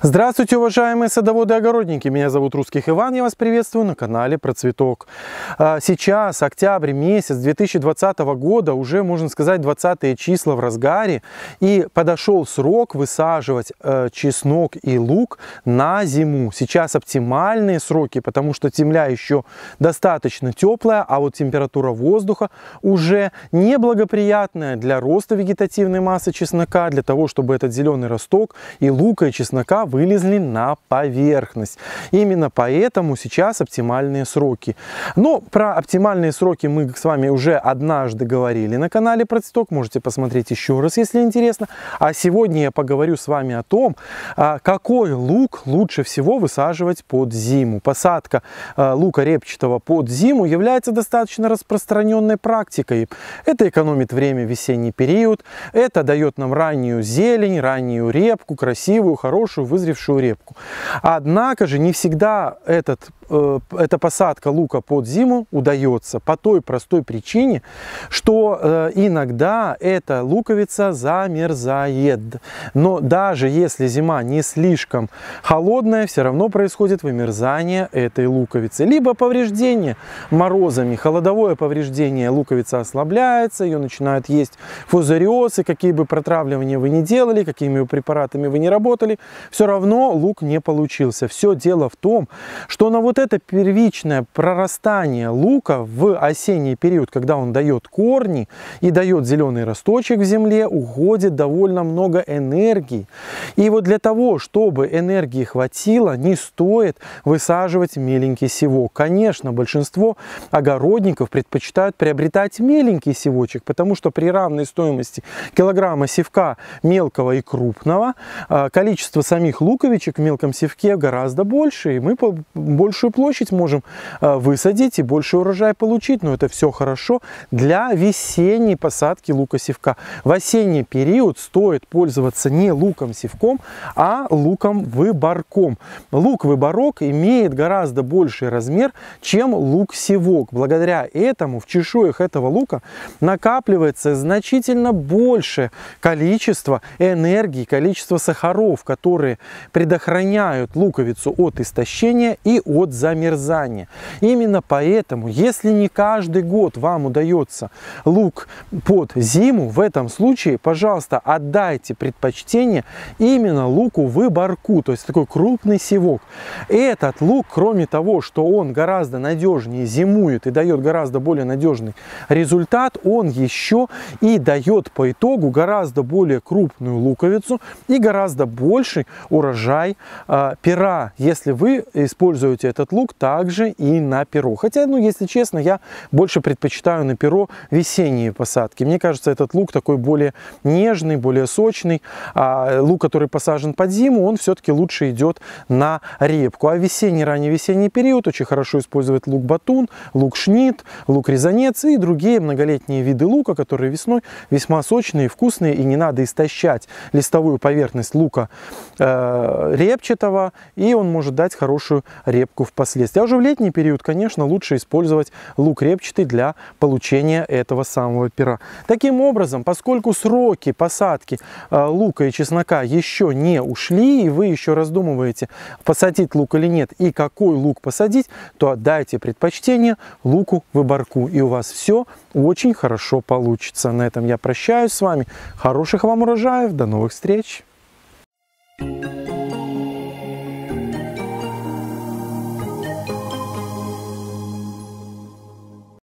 Здравствуйте, уважаемые садоводы и огородники! Меня зовут Русских Иван, я вас приветствую на канале Процветок. А, сейчас, октябрь месяц 2020 года, уже, можно сказать, 20 числа в разгаре, и подошел срок высаживать э, чеснок и лук на зиму. Сейчас оптимальные сроки, потому что земля еще достаточно теплая, а вот температура воздуха уже неблагоприятная для роста вегетативной массы чеснока, для того, чтобы этот зеленый росток и лука, и чеснока вылезли на поверхность. Именно поэтому сейчас оптимальные сроки. Но про оптимальные сроки мы с вами уже однажды говорили на канале Процветок. Можете посмотреть еще раз, если интересно. А сегодня я поговорю с вами о том, а, какой лук лучше всего высаживать под зиму. Посадка а, лука репчатого под зиму является достаточно распространенной практикой. Это экономит время весенний период, это дает нам раннюю зелень, раннюю репку, красивую, хорошую, вызревшую репку. Однако же не всегда этот, э, эта посадка лука под зиму удается по той простой причине, что э, иногда эта луковица замерзает. Но даже если зима не слишком холодная, все равно происходит вымерзание этой луковицы. Либо повреждение морозами, холодовое повреждение, луковица ослабляется, ее начинают есть фузариозы, какие бы протравливания вы ни делали, какими бы препаратами вы не работали, все равно лук не получился. Все дело в том, что на вот это первичное прорастание лука в осенний период, когда он дает корни и дает зеленый росточек в земле, уходит довольно много энергии. И вот для того, чтобы энергии хватило, не стоит высаживать меленький севок. Конечно, большинство огородников предпочитают приобретать меленький севочек, потому что при равной стоимости килограмма севка мелкого и крупного а, количество самих таких луковичек в мелком севке гораздо больше, и мы большую площадь можем э, высадить и больше урожай получить, но это все хорошо для весенней посадки лука севка. В осенний период стоит пользоваться не луком севком, а луком выборком. Лук выборок имеет гораздо больший размер, чем лук севок. Благодаря этому в чешуях этого лука накапливается значительно больше количество энергии, количество сахаров, которые предохраняют луковицу от истощения и от замерзания. Именно поэтому, если не каждый год вам удается лук под зиму, в этом случае, пожалуйста, отдайте предпочтение именно луку выборку, то есть такой крупный севок. Этот лук, кроме того, что он гораздо надежнее зимует и дает гораздо более надежный результат, он еще и дает по итогу гораздо более крупную луковицу и гораздо больший урожай э, пера, если вы используете этот лук также и на перо. Хотя, ну, если честно, я больше предпочитаю на перо весенние посадки. Мне кажется, этот лук такой более нежный, более сочный. А лук, который посажен под зиму, он все-таки лучше идет на репку. А весенний, ранний весенний период очень хорошо использовать лук батун, лук шнит, лук резанец и другие многолетние виды лука, которые весной весьма сочные, вкусные и не надо истощать листовую поверхность лука э, Э, репчатого, и он может дать хорошую репку впоследствии. А уже в летний период, конечно, лучше использовать лук репчатый для получения этого самого пера. Таким образом, поскольку сроки посадки э, лука и чеснока еще не ушли, и вы еще раздумываете, посадить лук или нет, и какой лук посадить, то дайте предпочтение луку выборку, и у вас все очень хорошо получится. На этом я прощаюсь с вами. Хороших вам урожаев, до новых встреч!